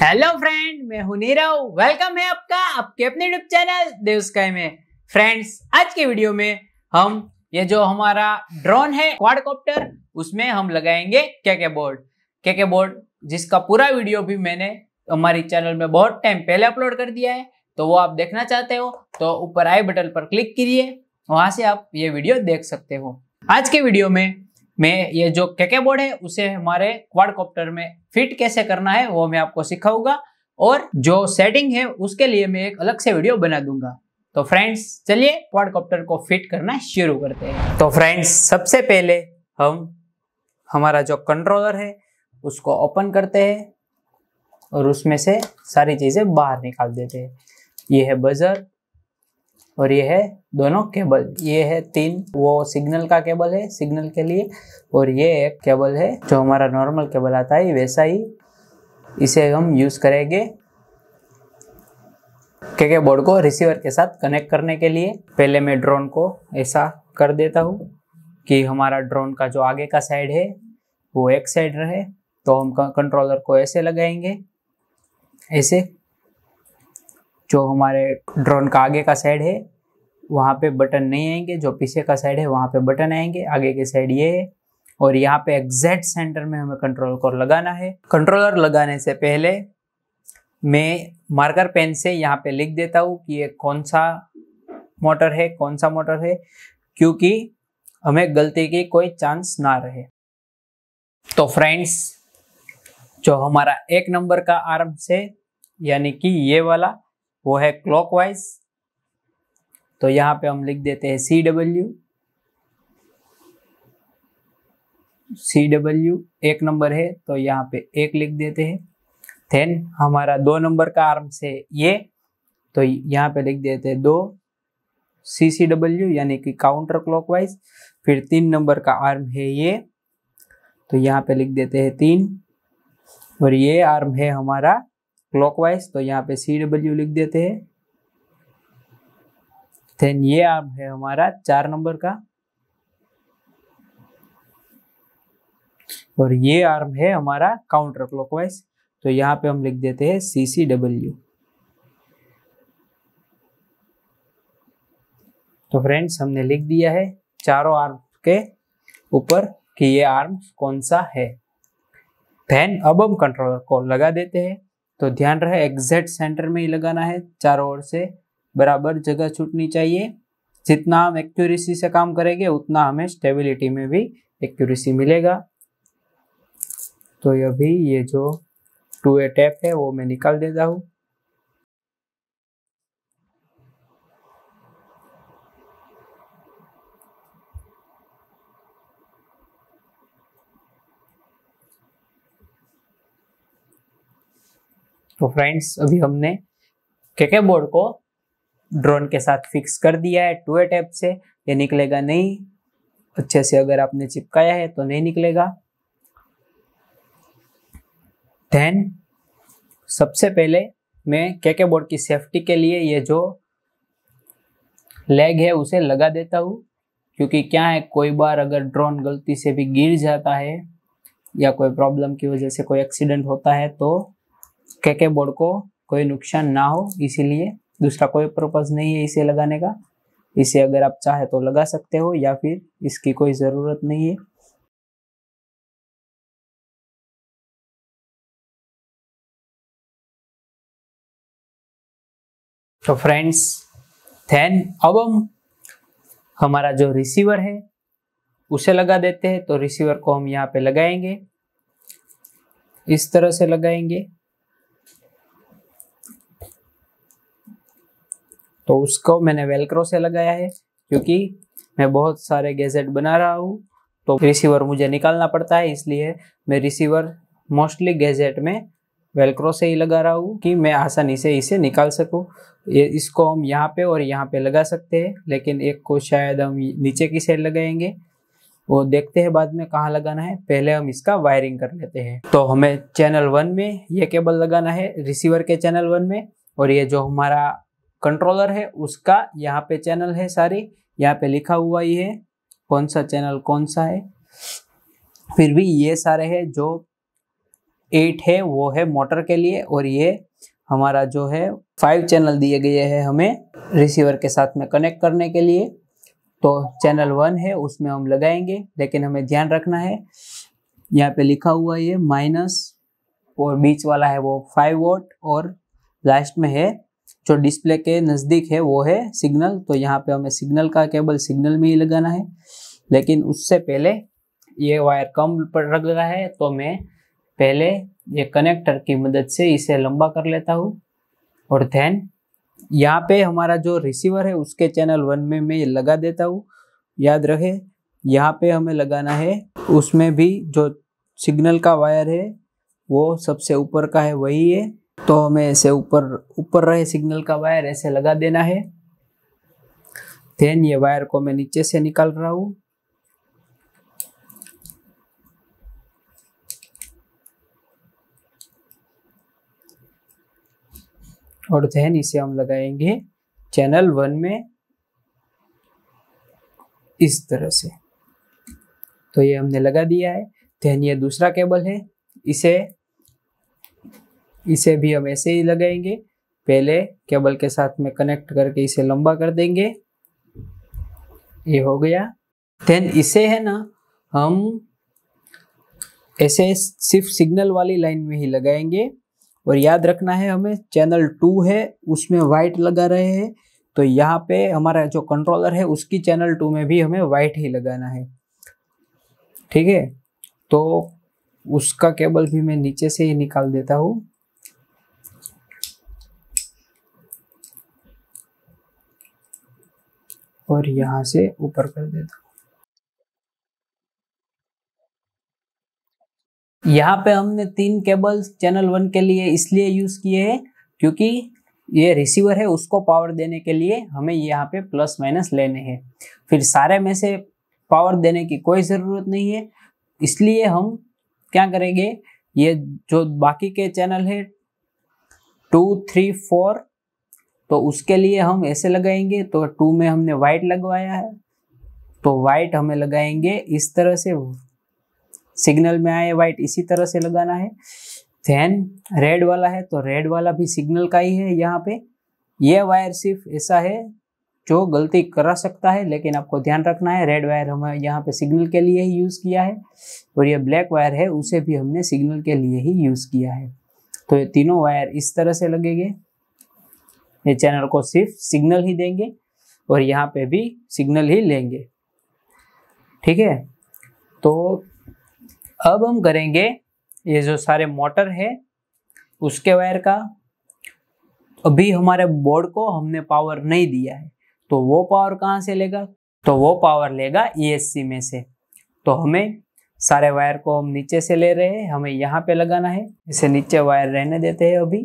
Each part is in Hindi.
हेलो फ्रेंड मैं हूं नीरव वेलकम है आपका आपके अपने यूट्यूब चैनल देवस्काई में फ्रेंड्स आज के वीडियो में हम ये जो हमारा ड्रोन है क्वाडकॉप्टर उसमें हम लगाएंगे के के बोर्ड के के बोर्ड जिसका पूरा वीडियो भी मैंने हमारी चैनल में बहुत टाइम पहले अपलोड कर दिया है तो वो आप देखना चाहते हो तो ऊपर आई बटन पर क्लिक करिए वहां से आप ये वीडियो देख सकते हो आज के वीडियो में में ये जो केके बोर्ड है उसे हमारे क्वाडकॉप्टर में फिट कैसे करना है वो मैं आपको सिखाऊंगा और जो सेटिंग है उसके लिए मैं एक अलग से वीडियो बना दूंगा तो फ्रेंड्स चलिए क्वाडकॉप्टर को फिट करना शुरू करते हैं तो फ्रेंड्स सबसे पहले हम हमारा जो कंट्रोलर है उसको ओपन करते हैं और उसमें से सारी चीज़ें बाहर निकाल देते हैं ये है बजर और ये है दोनों केबल ये है तीन वो सिग्नल का केबल है सिग्नल के लिए और ये एक केबल है जो हमारा नॉर्मल केबल आता है वैसा ही इसे हम यूज़ करेंगे के के बोर्ड को रिसीवर के साथ कनेक्ट करने के लिए पहले मैं ड्रोन को ऐसा कर देता हूँ कि हमारा ड्रोन का जो आगे का साइड है वो एक साइड रहे तो हम कंट्रोलर को ऐसे लगाएंगे ऐसे जो हमारे ड्रोन का आगे का साइड है वहाँ पे बटन नहीं आएंगे जो पीछे का साइड है वहाँ पे बटन आएंगे आगे के साइड ये है और यहाँ पे एग्जैक्ट सेंटर में हमें कंट्रोल को लगाना है कंट्रोलर लगाने से पहले मैं मार्कर पेन से यहाँ पे लिख देता हूँ कि ये कौन सा मोटर है कौन सा मोटर है क्योंकि हमें गलती की कोई चांस ना रहे तो फ्रेंड्स जो हमारा एक नंबर का आर्म से यानी कि ये वाला वो है क्लॉकवाइज तो यहाँ पे हम लिख देते हैं सी डब्ल्यू सी डब्ल्यू एक नंबर है तो यहाँ पे एक लिख देते हैं देन हमारा दो नंबर का आर्म से ये तो यहाँ पे लिख देते हैं दो सी सी डब्ल्यू यानी कि काउंटर क्लॉकवाइज फिर तीन नंबर का आर्म है ये तो यहाँ पे लिख देते हैं तीन और ये आर्म है हमारा क्लॉकवाइज तो यहाँ पे सी डब्ल्यू लिख देते हैं देन ये आप है हमारा चार नंबर का और ये आर्म है हमारा काउंटर क्लॉकवाइज तो यहाँ पे हम लिख देते हैं सी सी डब्ल्यू तो फ्रेंड्स हमने लिख दिया है चारों आर्म के ऊपर कि ये आर्म कौन सा है देन अब हम कंट्रोलर को लगा देते हैं तो ध्यान रहे एग्जैक्ट सेंटर में ही लगाना है चारों ओर से बराबर जगह छूटनी चाहिए जितना हम एक्यूरेसी से काम करेंगे उतना हमें स्टेबिलिटी में भी एक्यूरेसी मिलेगा तो अभी ये जो टू ए टैप है वो मैं निकाल देता हूँ तो फ्रेंड्स अभी हमने केके बोर्ड को ड्रोन के साथ फिक्स कर दिया है टू ए टैप से ये निकलेगा नहीं अच्छे से अगर आपने चिपकाया है तो नहीं निकलेगा देन सबसे पहले मैं केके बोर्ड की सेफ्टी के लिए ये जो लेग है उसे लगा देता हूँ क्योंकि क्या है कोई बार अगर ड्रोन गलती से भी गिर जाता है या कोई प्रॉब्लम की वजह से कोई एक्सीडेंट होता है तो के के बोर्ड को कोई नुकसान ना हो इसीलिए दूसरा कोई पर्पज नहीं है इसे लगाने का इसे अगर आप चाहे तो लगा सकते हो या फिर इसकी कोई ज़रूरत नहीं है तो फ्रेंड्स थैन अब हम हमारा जो रिसीवर है उसे लगा देते हैं तो रिसीवर को हम यहाँ पे लगाएंगे इस तरह से लगाएंगे तो उसको मैंने वेलक्रो से लगाया है क्योंकि मैं बहुत सारे गैजेट बना रहा हूँ तो रिसीवर मुझे निकालना पड़ता है इसलिए मैं रिसीवर मोस्टली गैजेट में वेलक्रो से ही लगा रहा हूँ कि मैं आसानी से इसे निकाल सकूँ ये इसको हम यहाँ पे और यहाँ पे लगा सकते हैं लेकिन एक को शायद हम नीचे की साइड लगाएंगे वो देखते हैं बाद में कहाँ लगाना है पहले हम इसका वायरिंग कर लेते हैं तो हमें चैनल वन में ये केबल लगाना है रिसीवर के चैनल वन में और ये जो हमारा कंट्रोलर है उसका यहाँ पे चैनल है सारे यहाँ पे लिखा हुआ ही है कौन सा चैनल कौन सा है फिर भी ये सारे है जो एट है वो है मोटर के लिए और ये हमारा जो है फाइव चैनल दिए गए हैं हमें रिसीवर के साथ में कनेक्ट करने के लिए तो चैनल वन है उसमें हम लगाएंगे लेकिन हमें ध्यान रखना है यहाँ पे लिखा हुआ ये माइनस और बीच वाला है वो फाइव वोट और लास्ट में है जो डिस्प्ले के नज़दीक है वो है सिग्नल तो यहाँ पे हमें सिग्नल का केबल सिग्नल में ही लगाना है लेकिन उससे पहले ये वायर कम पर रख रहा है तो मैं पहले ये कनेक्टर की मदद से इसे लंबा कर लेता हूँ और धैन यहाँ पे हमारा जो रिसीवर है उसके चैनल वन में मैं लगा देता हूँ याद रखे यहाँ पे हमें लगाना है उसमें भी जो सिग्नल का वायर है वो सबसे ऊपर का है वही है तो हमें ऐसे ऊपर ऊपर रहे सिग्नल का वायर ऐसे लगा देना है देन ये वायर को मैं नीचे से निकाल रहा हूँ और देन इसे हम लगाएंगे चैनल वन में इस तरह से तो ये हमने लगा दिया है देन ये दूसरा केबल है इसे इसे भी हम ऐसे ही लगाएंगे पहले केबल के साथ में कनेक्ट करके इसे लंबा कर देंगे ये हो गया देन इसे है ना हम ऐसे सिर्फ सिग्नल वाली लाइन में ही लगाएंगे और याद रखना है हमें चैनल टू है उसमें वाइट लगा रहे हैं तो यहाँ पे हमारा जो कंट्रोलर है उसकी चैनल टू में भी हमें वाइट ही लगाना है ठीक है तो उसका केबल भी मैं नीचे से ही निकाल देता हूँ और यहाँ से ऊपर कर देता हूँ यहाँ पे हमने तीन केबल्स चैनल वन के लिए इसलिए यूज किए हैं क्योंकि ये रिसीवर है उसको पावर देने के लिए हमें यहाँ पे प्लस माइनस लेने हैं फिर सारे में से पावर देने की कोई ज़रूरत नहीं है इसलिए हम क्या करेंगे ये जो बाकी के चैनल है टू थ्री फोर तो उसके लिए हम ऐसे लगाएंगे तो टू में हमने वाइट लगवाया है तो वाइट हमें लगाएंगे इस तरह से सिग्नल में आए वाइट इसी तरह से लगाना है देन रेड वाला है तो रेड वाला भी सिग्नल का ही है यहाँ पे यह वायर सिर्फ ऐसा है जो गलती करा सकता है लेकिन आपको ध्यान रखना है रेड वायर हमें यहाँ पे सिग्नल के लिए ही यूज़ किया है और ये ब्लैक वायर है उसे भी हमने सिग्नल के लिए ही यूज़ किया है तो ये तीनों वायर इस तरह से लगेंगे ये चैनल को सिर्फ सिग्नल ही देंगे और यहाँ पे भी सिग्नल ही लेंगे ठीक है तो अब हम करेंगे ये जो सारे मोटर है उसके वायर का अभी हमारे बोर्ड को हमने पावर नहीं दिया है तो वो पावर कहाँ से लेगा तो वो पावर लेगा ईएससी e में से तो हमें सारे वायर को हम नीचे से ले रहे हैं हमें यहाँ पे लगाना है इसे नीचे वायर रहने देते हैं अभी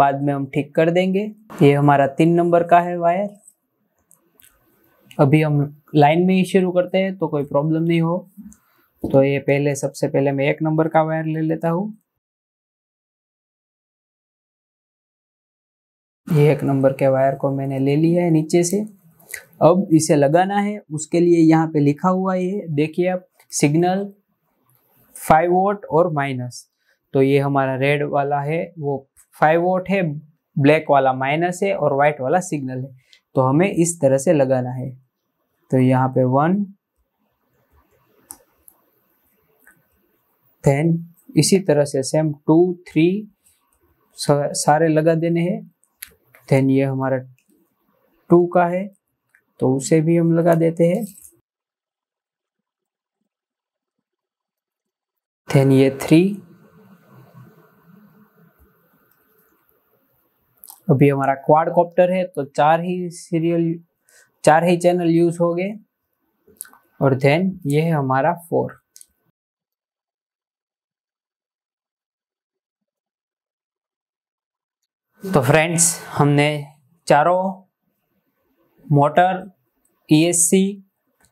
बाद में हम ठीक कर देंगे ये हमारा तीन नंबर का है वायर अभी हम लाइन में ही शुरू करते हैं तो कोई प्रॉब्लम नहीं हो तो ये पहले सबसे पहले मैं एक नंबर का वायर ले लेता हूँ ये एक नंबर के वायर को मैंने ले लिया है नीचे से अब इसे लगाना है उसके लिए यहाँ पे लिखा हुआ ये देखिए आप सिग्नल फाइव वोट और माइनस तो ये हमारा रेड वाला है वो फाइव वोट है ब्लैक वाला माइनस है और वाइट वाला सिग्नल है तो हमें इस तरह से लगाना है तो यहाँ पे वन देन इसी तरह से सेम टू थ्री सारे लगा देने हैं देन ये हमारा टू का है तो उसे भी हम लगा देते हैं देन ये थ्री अभी हमारा क्वाड कॉप्टर है तो चार ही सीरियल चार ही चैनल यूज हो गए और देन ये है हमारा फोर तो फ्रेंड्स हमने चारों मोटर ईएससी e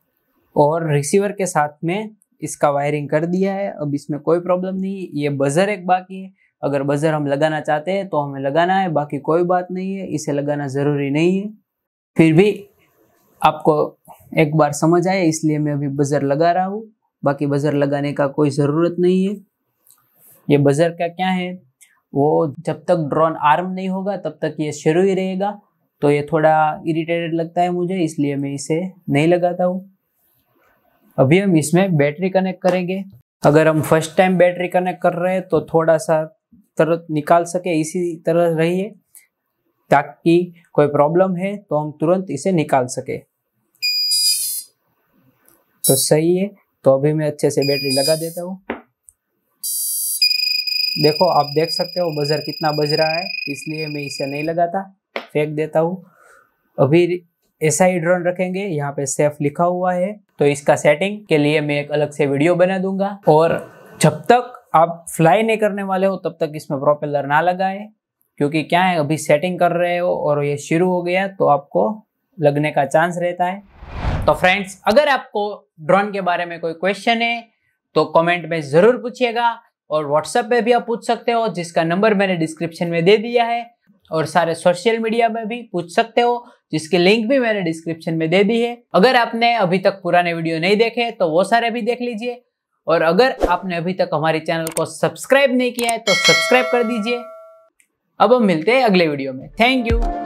और रिसीवर के साथ में इसका वायरिंग कर दिया है अब इसमें कोई प्रॉब्लम नहीं ये बजर एक बाकी है अगर बज़र हम लगाना चाहते हैं तो हमें लगाना है बाकी कोई बात नहीं है इसे लगाना ज़रूरी नहीं है फिर भी आपको एक बार समझ आए इसलिए मैं अभी बज़र लगा रहा हूँ बाकी बज़र लगाने का कोई ज़रूरत नहीं है ये बज़र का क्या है वो जब तक ड्रोन आर्म नहीं होगा तब तक ये शुरू ही रहेगा तो ये थोड़ा इरिटेटेड लगता है मुझे इसलिए मैं इसे नहीं लगाता हूँ अभी हम इसमें बैटरी कनेक्ट करेंगे अगर हम फर्स्ट टाइम बैटरी कनेक्ट कर रहे हैं तो थोड़ा सा तुरंत निकाल सके इसी तरह रहिए ताकि कोई प्रॉब्लम है तो हम तुरंत इसे निकाल सके तो सही है तो अभी मैं अच्छे से बैटरी लगा देता हूँ देखो आप देख सकते हो बजर कितना बज रहा है इसलिए मैं इसे नहीं लगाता फेंक देता हूँ अभी ऐसा ही ड्रोन रखेंगे यहाँ पे सेफ लिखा हुआ है तो इसका सेटिंग के लिए मैं एक अलग से वीडियो बना दूंगा और जब तक आप फ्लाई नहीं करने वाले हो तब तक इसमें प्रोपेलर ना लगाएं क्योंकि क्या है अभी सेटिंग कर रहे हो और ये शुरू हो गया तो आपको लगने का चांस रहता है तो फ्रेंड्स अगर आपको ड्रोन के बारे में कोई क्वेश्चन है तो कमेंट में ज़रूर पूछिएगा और व्हाट्सएप पे भी आप पूछ सकते हो जिसका नंबर मैंने डिस्क्रिप्शन में दे दिया है और सारे सोशल मीडिया में भी पूछ सकते हो जिसकी लिंक भी मैंने डिस्क्रिप्शन में दे दी है अगर आपने अभी तक पुराने वीडियो नहीं देखे तो वो सारे भी देख लीजिए और अगर आपने अभी तक हमारे चैनल को सब्सक्राइब नहीं किया है तो सब्सक्राइब कर दीजिए अब हम मिलते हैं अगले वीडियो में थैंक यू